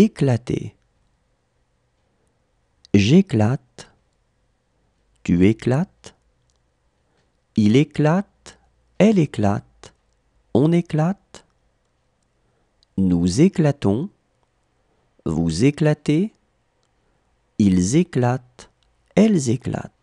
éclater. J'éclate, tu éclates, il éclate, elle éclate, on éclate, nous éclatons, vous éclatez, ils éclatent, elles éclatent.